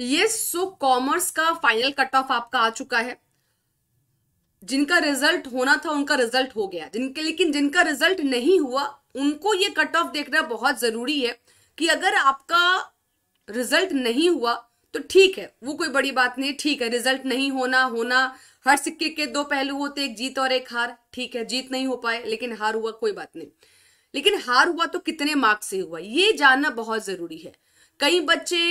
ये so commerce का final cut off आपका आ चुका है जिनका रिजल्ट होना था उनका रिजल्ट हो गया जिनके लेकिन जिनका रिजल्ट नहीं हुआ उनको ये कट ऑफ देखना बहुत जरूरी है कि अगर आपका रिजल्ट नहीं हुआ तो ठीक है वो कोई बड़ी बात नहीं ठीक है रिजल्ट नहीं होना होना हर सिक्के के दो पहलू होते एक जीत और एक हार ठीक है जीत नहीं हो पाए लेकिन हार हुआ कोई बात नहीं लेकिन हार हुआ तो कितने मार्क्स से हुआ ये जानना बहुत जरूरी है कई बच्चे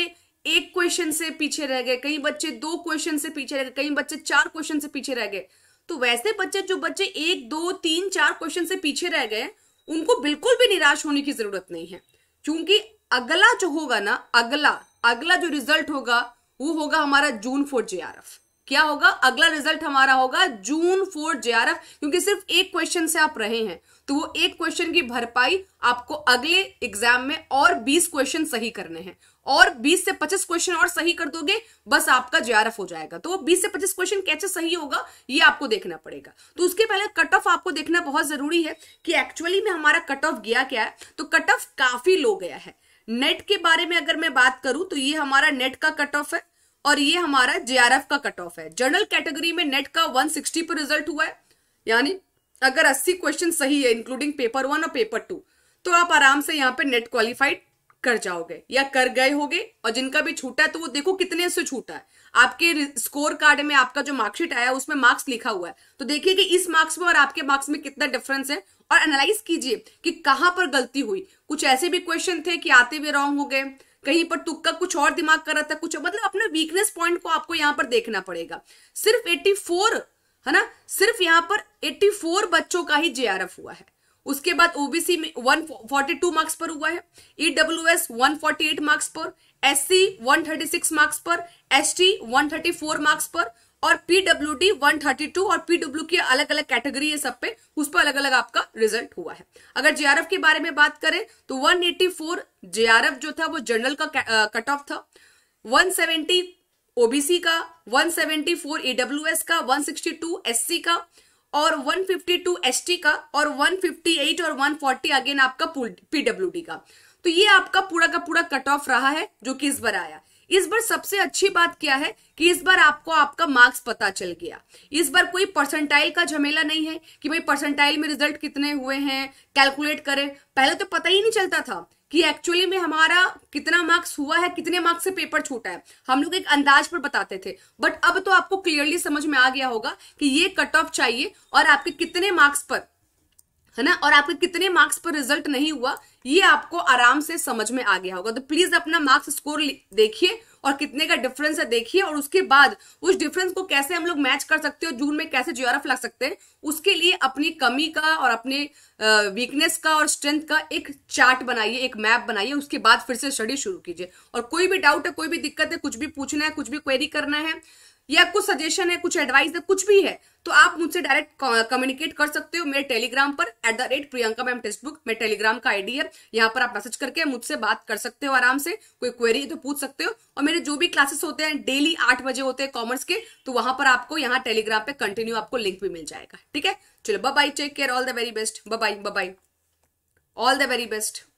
एक क्वेश्चन से पीछे रह गए कई बच्चे दो क्वेश्चन से पीछे रह गए कई बच्चे चार क्वेश्चन से पीछे रह गए तो वैसे बच्चे जो बच्चे एक दो तीन चार क्वेश्चन से पीछे रह गए उनको बिल्कुल भी निराश होने की जरूरत नहीं है क्योंकि अगला जो होगा ना अगला अगला जो रिजल्ट होगा वो होगा हमारा जून फोर्थ जे क्या होगा अगला रिजल्ट हमारा होगा जून फोर्थ जे क्योंकि सिर्फ एक क्वेश्चन से आप रहे हैं तो वो एक क्वेश्चन की भरपाई आपको अगले एग्जाम में और बीस क्वेश्चन सही करने हैं और 20 से 25 क्वेश्चन और सही कर दोगे बस आपका जे हो जाएगा तो 20 से 25 क्वेश्चन कैसे सही होगा ये आपको देखना पड़ेगा तो उसके पहले कट ऑफ आपको देखना बहुत जरूरी है कि एक्चुअली में हमारा कट ऑफ गया क्या है तो कट ऑफ काफी लो गया है नेट के बारे में अगर मैं बात करूं तो ये हमारा नेट का कट ऑफ है और ये हमारा जे का कट ऑफ है जनरल कैटेगरी में नेट का वन पर रिजल्ट हुआ है यानी अगर अस्सी क्वेश्चन सही है इंक्लूडिंग पेपर वन और पेपर टू तो आप आराम से यहाँ पे नेट क्वालिफाइड कर जाओगे या कर गए होगे और जिनका भी छूटा है तो वो देखो कितने से छूटा है आपके स्कोर कार्ड में आपका जो मार्कशीट आया है उसमें मार्क्स लिखा हुआ है तो देखिए कि इस मार्क्स में और आपके मार्क्स में कितना डिफरेंस है और एनालाइज कीजिए कि कहां पर गलती हुई कुछ ऐसे भी क्वेश्चन थे कि आते हुए रॉन्ग हो गए कहीं पर तुक्का कुछ और दिमाग कर रहा था कुछ मतलब अपने वीकनेस पॉइंट को आपको यहां पर देखना पड़ेगा सिर्फ 84 है ना सिर्फ यहां पर 84 बच्चों का ही जेआरएफ हुआ है उसके बाद ओबीसी में 142 मार्क्स पर हुआ है ईडब्ल्यूएस 148 मार्क्स पर एस 136 मार्क्स पर एसटी 134 मार्क्स पर और थर्टी 132 और पीडब्ल्यू की अलग अलग कैटेगरी है सब पे उस पर अलग अलग आपका रिजल्ट हुआ है अगर जेआरएफ के बारे में बात करें तो 184 जेआरएफ जो था वो जनरल का कट ऑफ था 170 ओबीसी का 174 एस e का 162 सी का और 152 फिफ्टी का और 158 और 140 अगेन आपका डी का तो ये आपका पूरा का पूरा कट ऑफ रहा है जो कि इस बार आया इस बार सबसे अच्छी बात क्या है कि इस बार आपको आपका मार्क्स पता चल गया इस बार कोई परसेंटाइल का झमेला नहीं है कि भाई परसेंटाइल में रिजल्ट कितने हुए हैं कैलकुलेट करें पहले तो पता ही नहीं चलता था कि एक्चुअली में हमारा कितना मार्क्स हुआ है कितने मार्क्स से पेपर छूटा है हम लोग एक अंदाज पर बताते थे बट अब तो आपको क्लियरली समझ में आ गया होगा कि ये कट ऑफ चाहिए और आपके कितने मार्क्स पर है ना और आपके कितने मार्क्स पर रिजल्ट नहीं हुआ ये आपको आराम से समझ में आ गया होगा तो प्लीज अपना मार्क्स स्कोर देखिए और कितने का डिफरेंस है देखिए और उसके बाद उस डिफरेंस को कैसे हम लोग मैच कर सकते हैं जून में कैसे ज्योरफ लग सकते हैं उसके लिए अपनी कमी का और अपने वीकनेस का और स्ट्रेंथ का एक चार्ट बनाइए एक मैप बनाइए उसके बाद फिर से स्टडी शुरू कीजिए और कोई भी डाउट है कोई भी दिक्कत है कुछ भी पूछना है कुछ भी क्वेरी करना है या कुछ सजेशन है कुछ एडवाइस है कुछ भी है तो आप मुझसे डायरेक्ट कम्युनिकेट कर सकते हो मेरे टेलीग्राम पर at the rate Priyanka ma'am text book मेरे टेलीग्राम का आईडी है यहाँ पर आप मैसेज करके मुझसे बात कर सकते हो आराम से कोई क्वेरी तो पूछ सकते हो और मेरे जो भी क्लासेस होते हैं डेली आठ बजे होते हैं कॉमर्स के तो वहां पर आपको यहाँ टेलीग्राम पे कंटिन्यू आपको लिंक भी मिल जाएगा ठीक है चलो bye take care all the very best bye bye all the very best